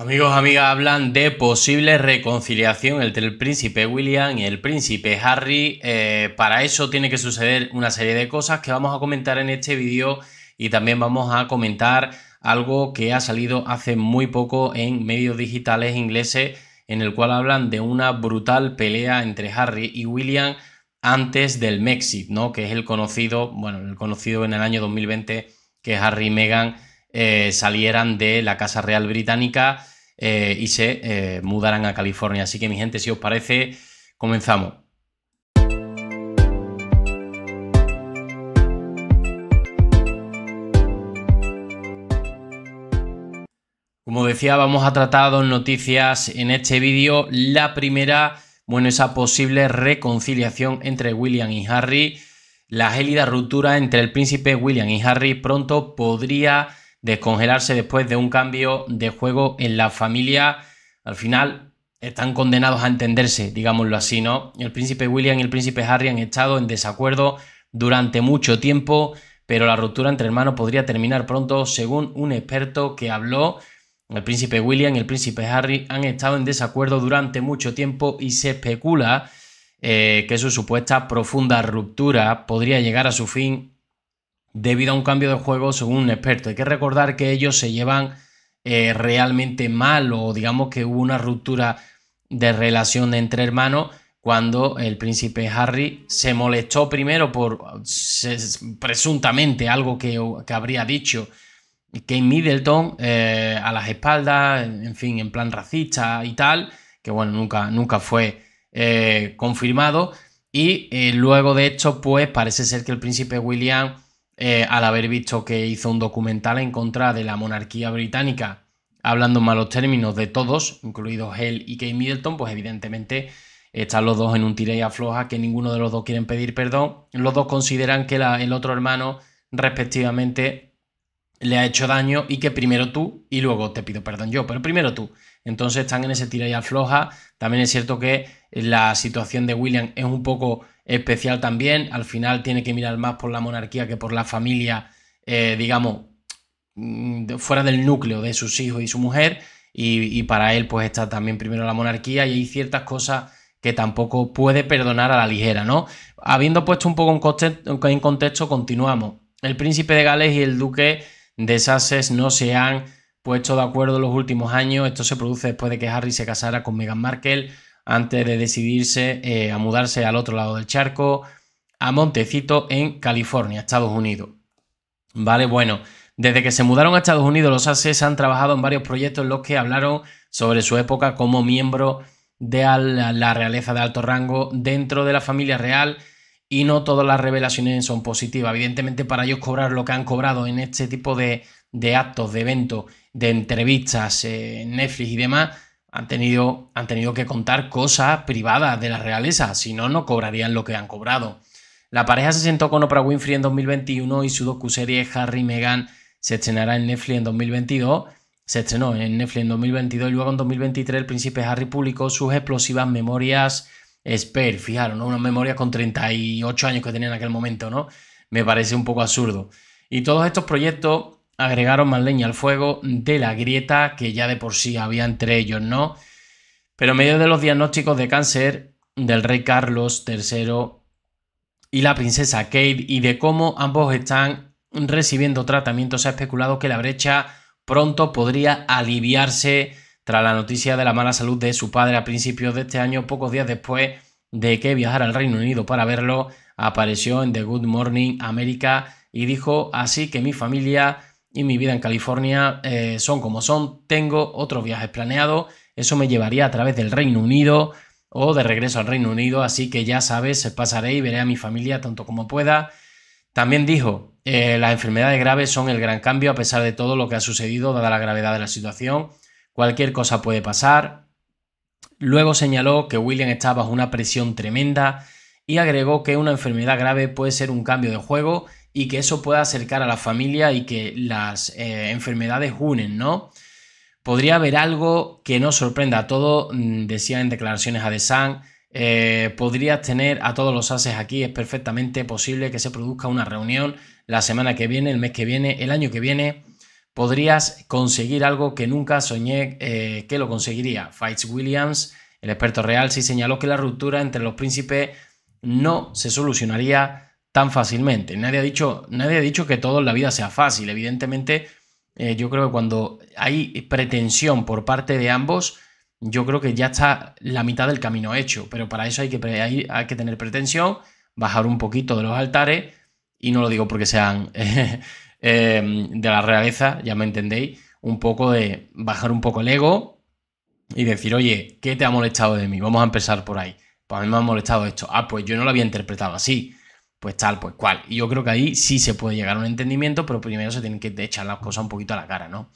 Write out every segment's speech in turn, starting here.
Amigos, amigas, hablan de posible reconciliación entre el príncipe William y el príncipe Harry. Eh, para eso tiene que suceder una serie de cosas que vamos a comentar en este vídeo y también vamos a comentar algo que ha salido hace muy poco en medios digitales ingleses en el cual hablan de una brutal pelea entre Harry y William antes del Mexit, ¿no? Que es el conocido, bueno, el conocido en el año 2020 que Harry y Meghan eh, salieran de la Casa Real Británica eh, y se eh, mudaran a California. Así que mi gente, si os parece, comenzamos. Como decía, vamos a tratar dos noticias en este vídeo. La primera, bueno, esa posible reconciliación entre William y Harry. La gélida ruptura entre el príncipe William y Harry pronto podría descongelarse después de un cambio de juego en la familia. Al final están condenados a entenderse, digámoslo así, ¿no? El príncipe William y el príncipe Harry han estado en desacuerdo durante mucho tiempo, pero la ruptura entre hermanos podría terminar pronto, según un experto que habló. El príncipe William y el príncipe Harry han estado en desacuerdo durante mucho tiempo y se especula eh, que su supuesta profunda ruptura podría llegar a su fin debido a un cambio de juego según un experto. Hay que recordar que ellos se llevan eh, realmente mal o digamos que hubo una ruptura de relación entre hermanos cuando el príncipe Harry se molestó primero por presuntamente algo que, que, habría dicho Kate Middleton eh, a las espaldas, en fin, en plan racista y tal, que bueno, nunca, nunca fue eh, confirmado. Y luego de esto, pues parece ser que el príncipe William eh, al haber visto que hizo un documental en contra de la monarquía británica, hablando en malos términos de todos, incluidos él y Kate Middleton, pues evidentemente están los dos en un tiré y afloja que ninguno de los dos quieren pedir perdón. Los dos consideran que el otro hermano, respectivamente, le ha hecho daño y que primero tú y luego te pido perdón yo, pero primero tú. Entonces están en ese tira y afloja. También es cierto que la situación de William es un poco especial también. Al final tiene que mirar más por la monarquía que por la familia, eh, digamos, mm, fuera del núcleo de sus hijos y su mujer. Y, para él pues está también primero la monarquía y hay ciertas cosas que tampoco puede perdonar a la ligera, ¿no? Habiendo puesto un poco en en contexto continuamos. El príncipe de Gales y el duque Sussex no se han puesto de acuerdo en los últimos años. Esto se produce después de que Harry se casara con Meghan Markle antes de decidirse eh, a mudarse al otro lado del charco, a Montecito, en California, Estados Unidos. Vale, bueno, desde que se mudaron a Estados Unidos, los Ases han trabajado en varios proyectos en los que hablaron sobre su época como miembro de la realeza de alto rango dentro de la familia real y no todas las revelaciones son positivas. Evidentemente, para ellos cobrar lo que han cobrado en este tipo de, actos, de eventos, de entrevistas, eh, en Netflix y demás, han tenido, han tenido que contar cosas privadas de la realeza, si no, no cobrarían lo que han cobrado. La pareja se sentó con Oprah Winfrey en 2021 y su docuserie Harry y Meghan se estrenará en Netflix en 2022. Se estrenó en Netflix en 2022 y luego en 2023 el príncipe Harry publicó sus explosivas memorias Esper, fijaros, ¿no? Una memoria con 38 años que tenía en aquel momento, ¿no? Me parece un poco absurdo. Y todos estos proyectos agregaron más leña al fuego de la grieta que ya de por sí había entre ellos, ¿no? Pero en medio de los diagnósticos de cáncer del rey Carlos III y la princesa Kate y de cómo ambos están recibiendo tratamiento, se ha especulado que la brecha pronto podría aliviarse tras la noticia de la mala salud de su padre a principios de este año, pocos días después de que viajara al Reino Unido para verlo, apareció en The Good Morning America y dijo, así que mi familia y mi vida en California eh, son como son, tengo otros viajes planeados, eso me llevaría a través del Reino Unido o de regreso al Reino Unido, así que ya sabes, pasaré y veré a mi familia tanto como pueda. También dijo, eh, las enfermedades graves son el gran cambio a pesar de todo lo que ha sucedido, dada la gravedad de la situación. Cualquier cosa puede pasar. Luego señaló que William está bajo una presión tremenda y agregó que una enfermedad grave puede ser un cambio de juego y que eso pueda acercar a la familia y que las eh, enfermedades unen, ¿no? Podría haber algo que no sorprenda a todos, mm, decía en declaraciones a The Sun. Eh, podrías tener a todos los ases aquí, es perfectamente posible que se produzca una reunión la semana que viene, el mes que viene, el año que viene podrías conseguir algo que nunca soñé eh, que lo conseguiría. Fights Williams, el experto real, sí señaló que la ruptura entre los príncipes no se solucionaría tan fácilmente. Nadie ha dicho, nadie ha dicho que todo en la vida sea fácil. Evidentemente, eh, yo creo que cuando hay pretensión por parte de ambos, yo creo que ya está la mitad del camino hecho. Pero para eso hay que tener pretensión, bajar un poquito de los altares, y no lo digo porque sean... Em, de la realeza, ya me entendéis, un poco de bajar un poco el ego y decir, oye, ¿qué te ha molestado de mí? Vamos a empezar por ahí. Pues a mí me ha molestado esto. Ah, pues yo no lo había interpretado así. Pues tal, pues cual. Y yo creo que ahí sí se puede llegar a un entendimiento, pero primero se tienen que echar las cosas un poquito a la cara, ¿no?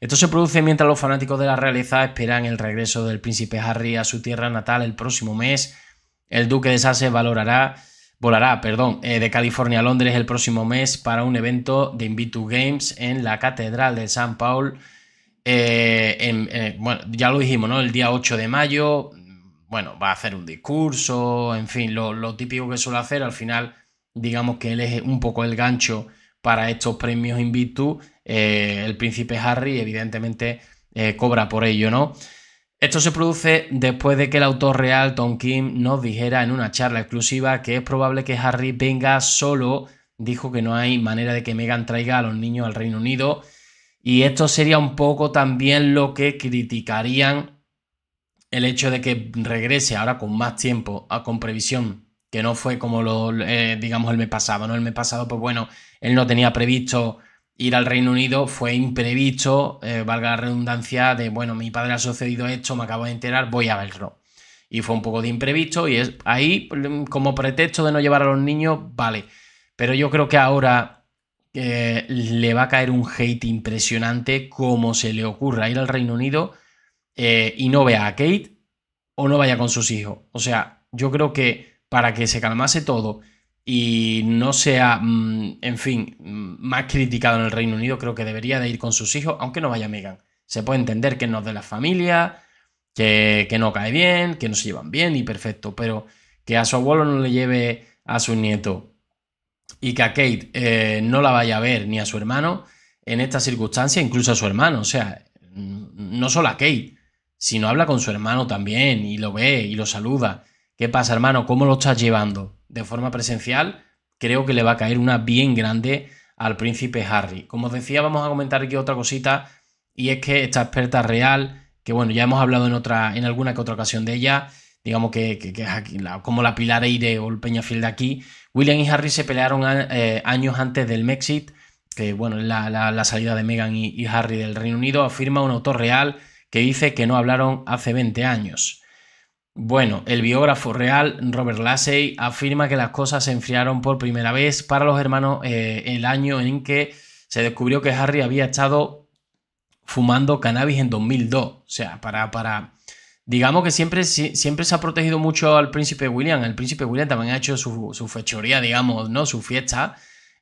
Esto se produce mientras los fanáticos de la realeza esperan el regreso del príncipe Harry a su tierra natal el próximo mes. El duque de Sussex valorará volará, perdón, eh, de California a Londres el próximo mes para un evento de Invitu Games en la Catedral de San Paul. Eh, eh, bueno, ya lo dijimos, ¿no? El día 8 de mayo, bueno, va a hacer un discurso, en fin, lo, típico que suele hacer, al final, digamos que él es un poco el gancho para estos premios Invictus. el príncipe Harry, evidentemente, cobra por ello, ¿no? Esto se produce después de que el autor real Tom Kim nos dijera en una charla exclusiva que es probable que Harry venga solo. Dijo que no hay manera de que Meghan traiga a los niños al Reino Unido. Y esto sería un poco también lo que criticarían el hecho de que regrese ahora con más tiempo, con previsión, que no fue como lo, eh, digamos, el mes pasado, ¿no? El mes pasado, pues bueno, él no tenía previsto ir al Reino Unido fue imprevisto, eh, valga la redundancia, de bueno, mi padre ha sucedido esto, me acabo de enterar, voy a verlo. Y fue un poco de imprevisto y es ahí mm, como pretexto de no llevar a los niños, vale. Pero yo creo que ahora eh, le va a caer un hate impresionante como se le ocurra ir al Reino Unido eh, y no vea a Kate o no vaya con sus hijos. O sea, yo creo que para que se calmase todo y no sea, mm, en fin, mm, más criticado en el Reino Unido, creo que debería de ir con sus hijos, aunque no vaya Megan. Se puede entender que no es de la familia, que, que no cae bien, que no se llevan bien y perfecto, pero que a su abuelo no le lleve a su nieto y que a Kate eh, no la vaya a ver ni a su hermano en esta circunstancia, incluso a su hermano, o sea, no solo a Kate, sino habla con su hermano también y lo ve y lo saluda. ¿Qué pasa, hermano? ¿Cómo lo estás llevando? de forma presencial, creo que le va a caer una bien grande al príncipe Harry. Como os decía, vamos a comentar aquí otra cosita, y es que esta experta real, que bueno, ya hemos hablado en, otra, en alguna que otra ocasión de ella, digamos que, es como la Pilar Eire o el Peñafiel de aquí, William y Harry se pelearon eh, años antes del Mexit, que bueno, la, salida de Meghan y, y Harry del Reino Unido, afirma un autor real que dice que no hablaron hace 20 años. Bueno, el biógrafo real Robert Lassey afirma que las cosas se enfriaron por primera vez para los hermanos eh, el año en que se descubrió que Harry había estado fumando cannabis en 2002. O sea, para, digamos que siempre, siempre se ha protegido mucho al príncipe William. El príncipe William también ha hecho su, fechoría, digamos, ¿no? Su fiesta.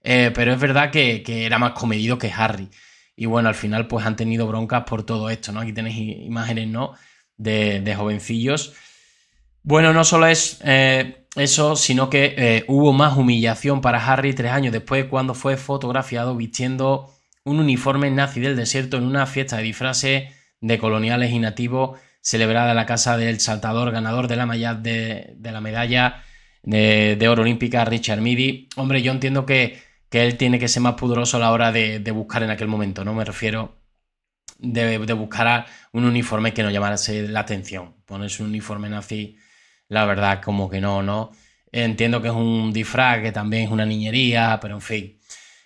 Eh, pero es verdad que, era más comedido que Harry. Y bueno, al final pues han tenido broncas por todo esto, ¿no? Aquí tenéis imágenes, ¿no? de jovencillos bueno, no solo es eh, eso, sino que eh, hubo más humillación para Harry tres años después cuando fue fotografiado vistiendo un uniforme nazi del desierto en una fiesta de disfraces de coloniales y nativos celebrada en la casa del saltador ganador de la, de, la medalla de, oro olímpica Richard Midi. Hombre, yo entiendo que, él tiene que ser más pudoroso a la hora de, buscar en aquel momento, ¿no? Me refiero de, buscar un uniforme que no llamase la atención. Ponerse un uniforme nazi la verdad como que no, ¿no? Entiendo que es un disfraz, que también es una niñería, pero en fin.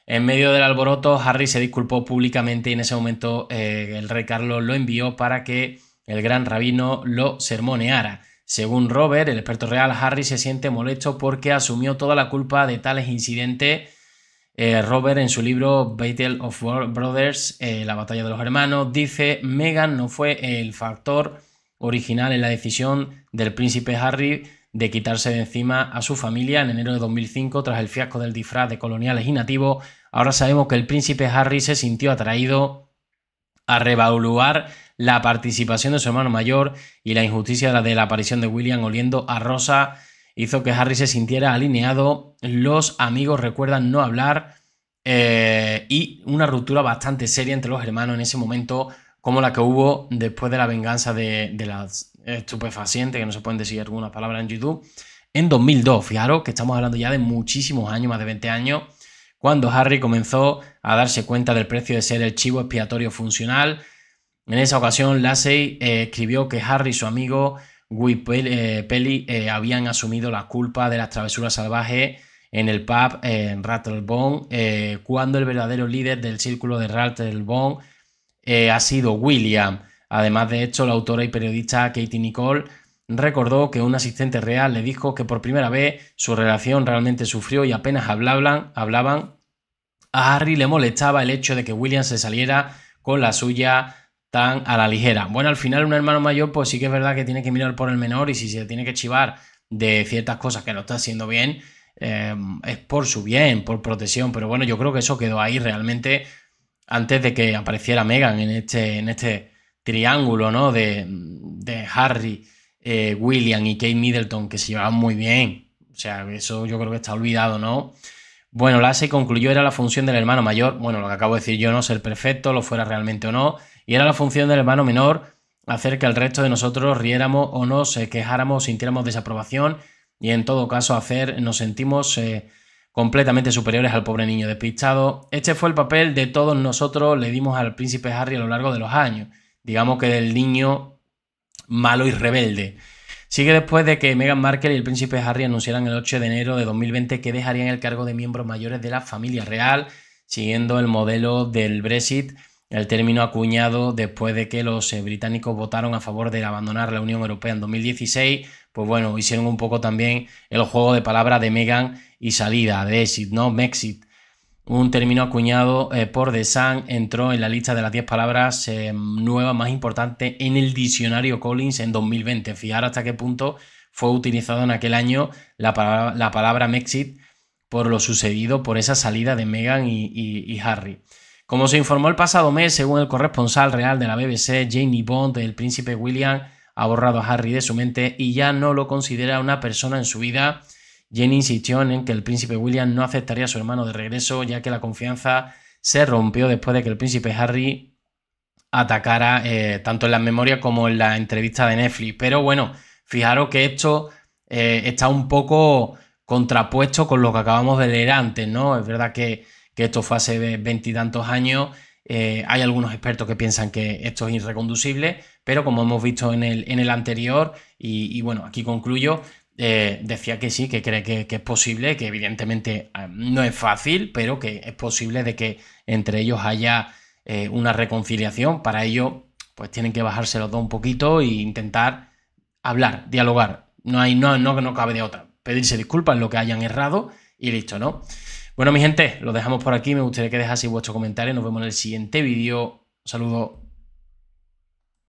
En medio del alboroto, Harry se disculpó públicamente y en ese momento eh, el rey Carlos lo envió para que el gran rabino lo sermoneara. Según Robert, el experto real, Harry se siente molesto porque asumió toda la culpa de tales incidentes. Eh, Robert, en su libro Battle of Brothers, eh, La batalla de los hermanos, dice: Megan no fue el factor original en la decisión del príncipe Harry de quitarse de encima a su familia en enero de 2005 tras el fiasco del disfraz de coloniales y nativos, ahora sabemos que el príncipe Harry se sintió atraído a revaluar la participación de su hermano mayor y la injusticia de la aparición de William oliendo a Rosa hizo que Harry se sintiera alineado, los amigos recuerdan no hablar eh, y una ruptura bastante seria entre los hermanos en ese momento como la que hubo después de la venganza de, las estupefacientes, que no se pueden decir algunas palabras en YouTube, en 2002. Fijaros que estamos hablando ya de muchísimos años, más de 20 años, cuando Harry comenzó a darse cuenta del precio de ser el chivo expiatorio funcional. En esa ocasión, Lassey eh, escribió que Harry y su amigo Guy eh, Pelli, eh, habían asumido la culpa de las travesuras salvajes en el pub en Rattlebone, cuando el verdadero líder del círculo de Rattlebone eh, ha sido William. Además de esto, la autora y periodista Katie Nicole recordó que un asistente real le dijo que por primera vez su relación realmente sufrió y apenas hablaban, hablaban. A Harry le molestaba el hecho de que William se saliera con la suya tan a la ligera. Bueno, al final un hermano mayor pues sí que es verdad que tiene que mirar por el menor y si se tiene que chivar de ciertas cosas que no está haciendo bien, eh, es por su bien, por protección. Pero bueno, yo creo que eso quedó ahí realmente antes de que apareciera Megan en este, en este triángulo ¿no? de, de Harry, eh, William y Kate Middleton, que se llevaban muy bien. O sea, eso yo creo que está olvidado, ¿no? Bueno, la se concluyó era la función del hermano mayor, bueno, lo que acabo de decir yo, no ser perfecto, lo fuera realmente o no, y era la función del hermano menor hacer que el resto de nosotros riéramos o nos eh, quejáramos, sintiéramos desaprobación, y en todo caso hacer nos sentimos... Eh, completamente superiores al pobre niño despistado. Este fue el papel de todos nosotros le dimos al príncipe Harry a lo largo de los años, digamos que del niño malo y rebelde. Sigue después de que Meghan Markle y el príncipe Harry anunciaran el 8 de enero de 2020 que dejarían el cargo de miembros mayores de la familia real, siguiendo el modelo del Brexit el término acuñado después de que los eh, británicos votaron a favor de abandonar la Unión Europea en 2016, pues bueno, hicieron un poco también el juego de palabras de Megan y salida, de exit, ¿no? Mexit. Un término acuñado eh, por The Sun entró en la lista de las 10 palabras eh, nuevas más importantes en el diccionario Collins en 2020. Fijar hasta qué punto fue utilizado en aquel año la palabra, la Mexit por lo sucedido por esa salida de Megan y Harry. Como se informó el pasado mes, según el corresponsal real de la BBC, Jamie Bond, el príncipe William ha borrado a Harry de su mente y ya no lo considera una persona en su vida. Jenny insistió en que el príncipe William no aceptaría a su hermano de regreso, ya que la confianza se rompió después de que el príncipe Harry atacara eh, tanto en las memorias como en la entrevista de Netflix. Pero bueno, fijaros que esto eh, está un poco contrapuesto con lo que acabamos de leer antes, ¿no? Es verdad que que esto fue hace veintitantos años. Eh, hay algunos expertos que piensan que esto es irreconducible, pero como hemos visto en el, en el anterior, y, bueno, aquí concluyo, eh, decía que sí, que cree que, es posible, que evidentemente ah, no es fácil, pero que es posible de que entre ellos haya eh, una reconciliación. Para ello, pues tienen que bajarse los dos un poquito e intentar hablar, dialogar. No, hay, no, no, no cabe de otra. Pedirse disculpas en lo que hayan errado y listo, ¿no? Bueno, mi gente, lo dejamos por aquí. Me gustaría que dejaseis vuestro comentario. Nos vemos en el siguiente vídeo. saludo.